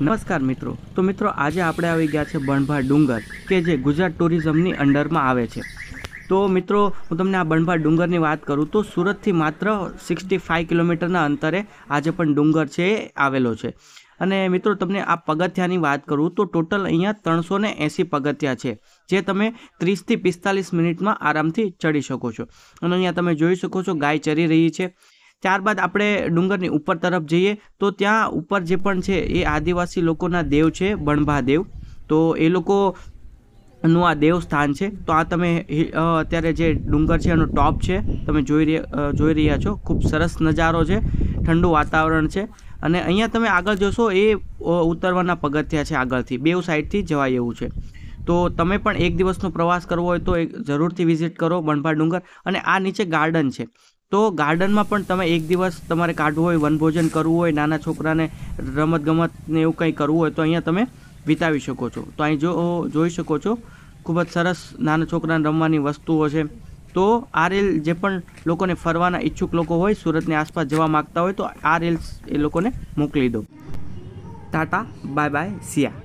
નમસ્કાર મિત્રો તો મિત્રો આજે આપણે આવી ગયા છે બણભા ડુંગર કે જે ગુજરાત ટુરિઝમની અંડરમાં આવે છે તો મિત્રો હું તમને આ બણભા ડુંગરની વાત કરું તો સુરતથી માત્ર સિક્સટી ફાઇવ કિલોમીટરના અંતરે આજે પણ ડુંગર છે આવેલો છે અને મિત્રો તમને આ પગથિયાની વાત કરું તો ટોટલ અહીંયા ત્રણસો ને એંસી પગથિયા છે જે તમે ત્રીસથી પિસ્તાલીસ મિનિટમાં આરામથી ચડી શકો છો અને અહીંયા તમે જોઈ શકો છો ગાય ચરી રહી છે ત્યારબાદ આપણે ડુંગરની ઉપર તરફ જઈએ તો ત્યાં ઉપર જે પણ છે એ આદિવાસી લોકોના દેવ છે બણભાદેવ તો એ લોકો નું આ દેવસ્થાન છે તો આ તમે અત્યારે જે ડુંગર છે એનો ટોપ છે તમે જોઈ જોઈ રહ્યા છો ખૂબ સરસ નજારો છે ઠંડુ વાતાવરણ છે અને અહીંયા તમે આગળ જોશો એ ઉતરવાના પગથિયા છે આગળથી બેઉ સાઈડથી જવાય એવું છે તો તમે પણ એક દિવસનો પ્રવાસ કરવો હોય તો એક જરૂરથી વિઝિટ કરો બણભા ડુંગર અને આ નીચે ગાર્ડન છે તો ગાર્ડનમાં પણ તમે એક દિવસ તમારે કાઢવું હોય વનભોજન કરવું હોય નાના છોકરાને રમતગમત ને એવું કંઈ કરવું હોય તો અહીંયા તમે વિતાવી શકો છો તો અહીં જો જોઈ શકો છો ખૂબ જ સરસ નાના છોકરાને રમવાની વસ્તુઓ છે તો આ રેલ જે પણ લોકોને ફરવાના ઈચ્છુક લોકો હોય સુરતની આસપાસ જવા માગતા હોય તો આ રેલ્સ એ લોકોને મોકલી દો ટાટા બાય બાય સિયા